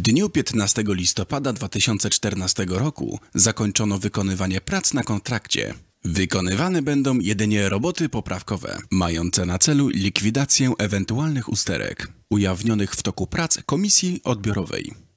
W dniu 15 listopada 2014 roku zakończono wykonywanie prac na kontrakcie. Wykonywane będą jedynie roboty poprawkowe, mające na celu likwidację ewentualnych usterek, ujawnionych w toku prac komisji odbiorowej.